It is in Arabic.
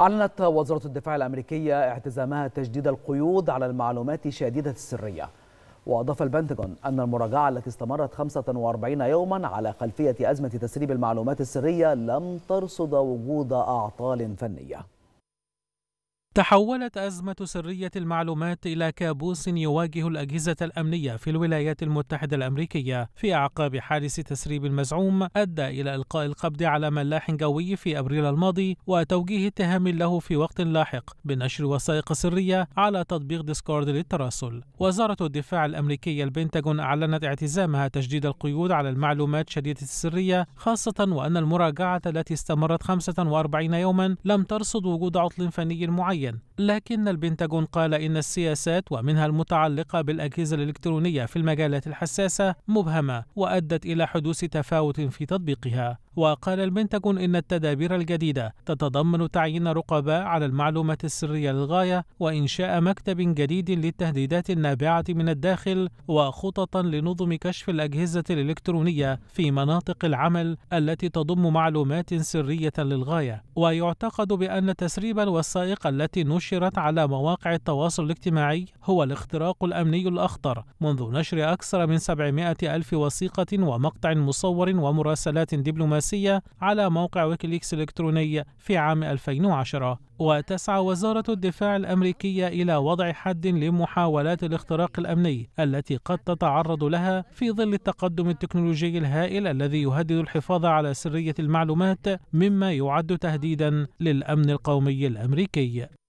أعلنت وزارة الدفاع الأمريكية اعتزامها تجديد القيود على المعلومات شديدة السرية وأضاف البنتاغون أن المراجعة التي استمرت 45 يوما على خلفية أزمة تسريب المعلومات السرية لم ترصد وجود أعطال فنية تحولت أزمة سرية المعلومات إلى كابوس يواجه الأجهزة الأمنية في الولايات المتحدة الأمريكية في أعقاب حادث تسريب المزعوم أدى إلى إلقاء القبض على ملاح جوي في أبريل الماضي وتوجيه اتهام له في وقت لاحق بنشر وثائق سرية على تطبيق ديسكورد للتراسل. وزارة الدفاع الأمريكية البنتاجون أعلنت اعتزامها تجديد القيود على المعلومات شديدة السرية خاصة وأن المراجعة التي استمرت 45 يوما لم ترصد وجود عطل فني معين again. لكن البنتاغون قال إن السياسات ومنها المتعلقة بالأجهزة الإلكترونية في المجالات الحساسة مبهمة وأدت إلى حدوث تفاوت في تطبيقها وقال البنتاغون إن التدابير الجديدة تتضمن تعيين رقباء على المعلومات السرية للغاية وإنشاء مكتب جديد للتهديدات النابعة من الداخل وخططا لنظم كشف الأجهزة الإلكترونية في مناطق العمل التي تضم معلومات سرية للغاية ويعتقد بأن تسريب الوثائق التي نشرت نشرت على مواقع التواصل الاجتماعي هو الاختراق الأمني الأخطر منذ نشر أكثر من 700 ألف وثيقة ومقطع مصور ومراسلات دبلوماسية على موقع ويكيليكس الإلكتروني في عام 2010 وتسعى وزارة الدفاع الأمريكية إلى وضع حد لمحاولات الاختراق الأمني التي قد تتعرض لها في ظل التقدم التكنولوجي الهائل الذي يهدد الحفاظ على سرية المعلومات مما يعد تهديدا للأمن القومي الأمريكي